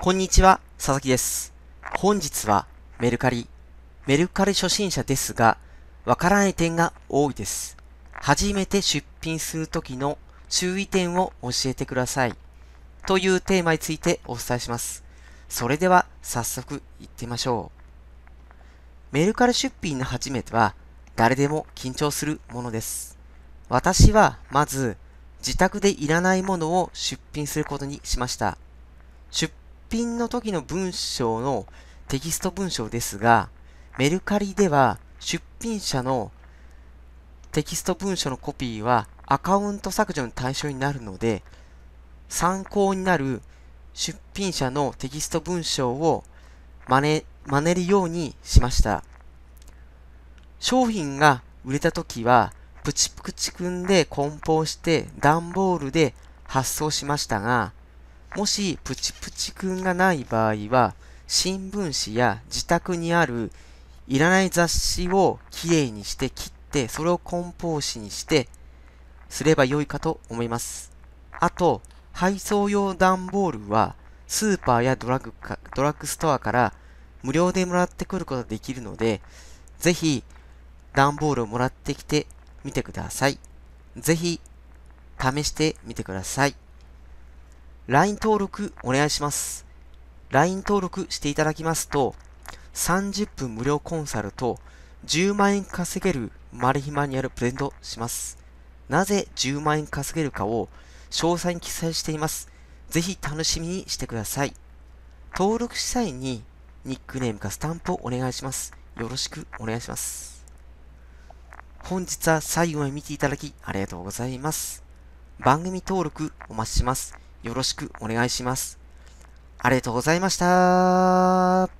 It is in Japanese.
こんにちは、佐々木です。本日はメルカリ。メルカリ初心者ですが、わからない点が多いです。初めて出品するときの注意点を教えてください。というテーマについてお伝えします。それでは早速行ってみましょう。メルカリ出品の初めては誰でも緊張するものです。私はまず自宅でいらないものを出品することにしました。出品の時の文章のテキスト文章ですが、メルカリでは出品者のテキスト文書のコピーはアカウント削除の対象になるので、参考になる出品者のテキスト文章を真似、真似るようにしました。商品が売れた時は、プチプチくんで梱包して段ボールで発送しましたが、もしプチプチくんがない場合は、新聞紙や自宅にあるいらない雑誌をきれいにして切って、それを梱包紙にして、すれば良いかと思います。あと、配送用段ボールは、スーパーやドラッグかドラッグストアから無料でもらってくることができるので、ぜひ、段ボールをもらってきてみてください。ぜひ、試してみてください。LINE 登録お願いします。LINE 登録していただきますと、30分無料コンサルと10万円稼げるマルヒマニュアルプレゼントします。なぜ10万円稼げるかを詳細に記載しています。ぜひ楽しみにしてください。登録した際にニックネームかスタンプをお願いします。よろしくお願いします。本日は最後まで見ていただきありがとうございます。番組登録お待ちします。よろしくお願いします。ありがとうございました。